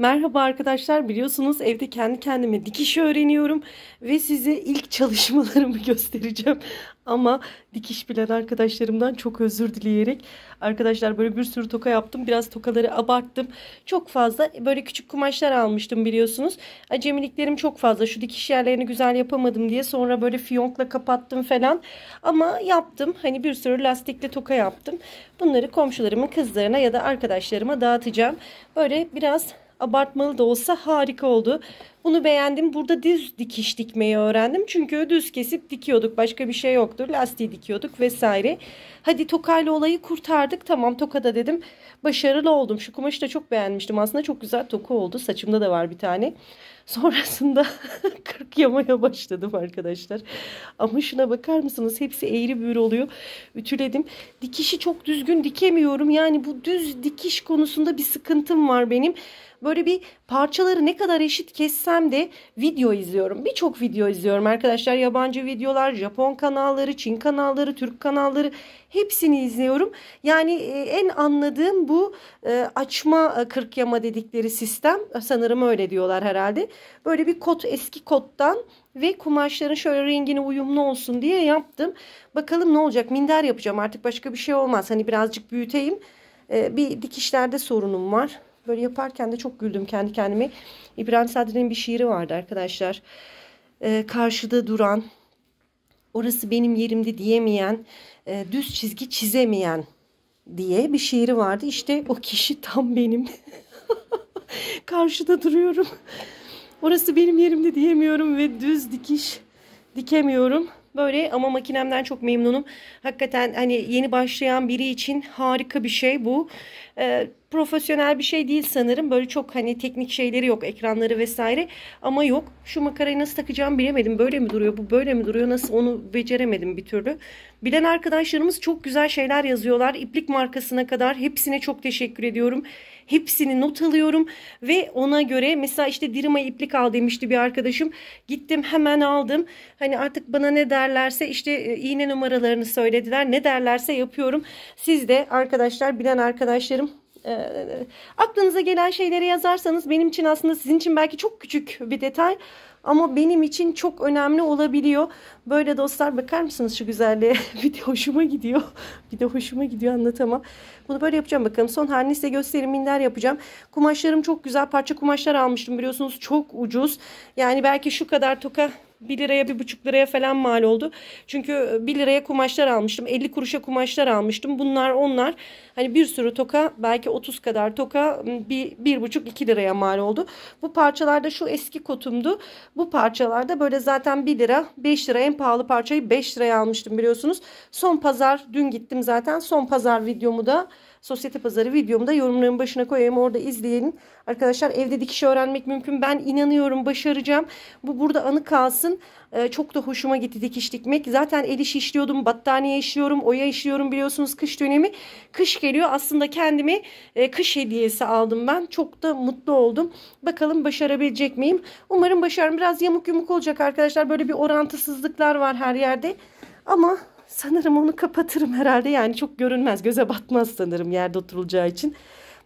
Merhaba arkadaşlar biliyorsunuz evde kendi kendime dikiş öğreniyorum ve size ilk çalışmalarımı göstereceğim. Ama dikiş bilen arkadaşlarımdan çok özür dileyerek arkadaşlar böyle bir sürü toka yaptım. Biraz tokaları abarttım. Çok fazla böyle küçük kumaşlar almıştım biliyorsunuz. Acemiliklerim çok fazla şu dikiş yerlerini güzel yapamadım diye sonra böyle fiyonkla kapattım falan. Ama yaptım hani bir sürü lastikli toka yaptım. Bunları komşularımın kızlarına ya da arkadaşlarıma dağıtacağım. Böyle biraz abartmalı da olsa harika oldu. Bunu beğendim. Burada düz dikiş dikmeyi öğrendim. Çünkü düz kesip dikiyorduk. Başka bir şey yoktur. Lastiği dikiyorduk vesaire. Hadi tokayla olayı kurtardık. Tamam tokada dedim. Başarılı oldum. Şu kumaşı da çok beğenmiştim. Aslında çok güzel toka oldu. Saçımda da var bir tane. Sonrasında kırk yamaya başladım arkadaşlar. Ama şuna bakar mısınız? Hepsi eğri büğrü oluyor. Ütüledim. Dikişi çok düzgün dikemiyorum. Yani bu düz dikiş konusunda bir sıkıntım var benim böyle bir parçaları ne kadar eşit kessem de video izliyorum. Birçok video izliyorum arkadaşlar. Yabancı videolar, Japon kanalları, Çin kanalları, Türk kanalları hepsini izliyorum. Yani e, en anladığım bu e, açma e, kırk yama dedikleri sistem. Sanırım öyle diyorlar herhalde. Böyle bir kot eski kottan ve kumaşların şöyle rengine uyumlu olsun diye yaptım. Bakalım ne olacak? Minder yapacağım artık başka bir şey olmaz. Hani birazcık büyüteyim. Bir dikişlerde sorunum var. Böyle yaparken de çok güldüm kendi kendime. İbrahim Sadri'nin bir şiiri vardı arkadaşlar. Ee, karşıda duran, orası benim yerimdi diyemeyen, e, düz çizgi çizemeyen diye bir şiiri vardı. İşte o kişi tam benim. karşıda duruyorum. Orası benim yerimdi diyemiyorum ve düz dikiş dikemiyorum. Böyle ama makinemden çok memnunum. Hakikaten hani yeni başlayan biri için harika bir şey bu. Ee, profesyonel bir şey değil sanırım. Böyle çok hani teknik şeyleri yok. Ekranları vesaire. Ama yok. Şu makarayı nasıl takacağım bilemedim. Böyle mi duruyor? Bu böyle mi duruyor? Nasıl onu beceremedim bir türlü. Bilen arkadaşlarımız çok güzel şeyler yazıyorlar. İplik markasına kadar hepsine çok teşekkür ediyorum. Hepsini not alıyorum ve ona göre mesela işte Dirima iplik al demişti bir arkadaşım. Gittim hemen aldım. Hani artık bana ne derlerse işte e, iğne numaralarını söylediler. Ne derlerse yapıyorum. Siz de arkadaşlar bilen arkadaşlarım e, aklınıza gelen şeyleri yazarsanız benim için aslında sizin için belki çok küçük bir detay ama benim için çok önemli olabiliyor. Böyle dostlar bakar mısınız şu güzelliğe? bir de hoşuma gidiyor. bir de hoşuma gidiyor anlatamam. Bunu böyle yapacağım bakalım. Son halini size göstereyim. Minder yapacağım. Kumaşlarım çok güzel. Parça kumaşlar almıştım biliyorsunuz. Çok ucuz. Yani belki şu kadar toka 1 liraya 1,5 liraya falan mal oldu. Çünkü 1 e, liraya kumaşlar almıştım. 50 kuruşa kumaşlar almıştım. Bunlar onlar. Hani bir sürü toka belki 30 kadar toka 1,5-2 liraya mal oldu. Bu parçalarda şu eski kotumdu. Bu parçalarda böyle zaten 1 lira 5 lira en pahalı parçayı 5 liraya almıştım biliyorsunuz. Son pazar dün gittim zaten. Son pazar videomu da Sosyete Pazarı videomda yorumların başına koyayım orada izleyin. Arkadaşlar evde dikiş öğrenmek mümkün. Ben inanıyorum başaracağım. Bu burada anı kalsın. Ee, çok da hoşuma gitti dikiş dikmek. Zaten el işi işliyordum. Battaniye işliyorum. Oya işliyorum biliyorsunuz kış dönemi. Kış geliyor. Aslında kendimi e, kış hediyesi aldım ben. Çok da mutlu oldum. Bakalım başarabilecek miyim? Umarım başarım. Biraz yamuk yumuk olacak arkadaşlar. Böyle bir orantısızlıklar var her yerde. Ama sanırım onu kapatırım herhalde. Yani çok görünmez, göze batmaz sanırım yerde oturulacağı için.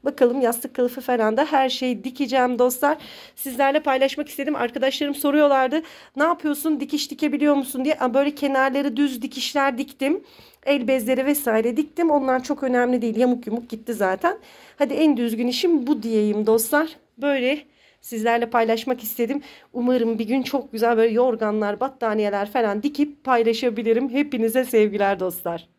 Bakalım yastık kılıfı falan da her şeyi dikeceğim dostlar. Sizlerle paylaşmak istedim. Arkadaşlarım soruyorlardı. Ne yapıyorsun? Dikiş dikebiliyor musun diye. Böyle kenarları düz dikişler diktim. El bezleri vesaire diktim. Onlar çok önemli değil. Yamuk yumuk gitti zaten. Hadi en düzgün işim bu diyeyim dostlar. Böyle sizlerle paylaşmak istedim. Umarım bir gün çok güzel böyle yorganlar, battaniyeler falan dikip paylaşabilirim. Hepinize sevgiler dostlar.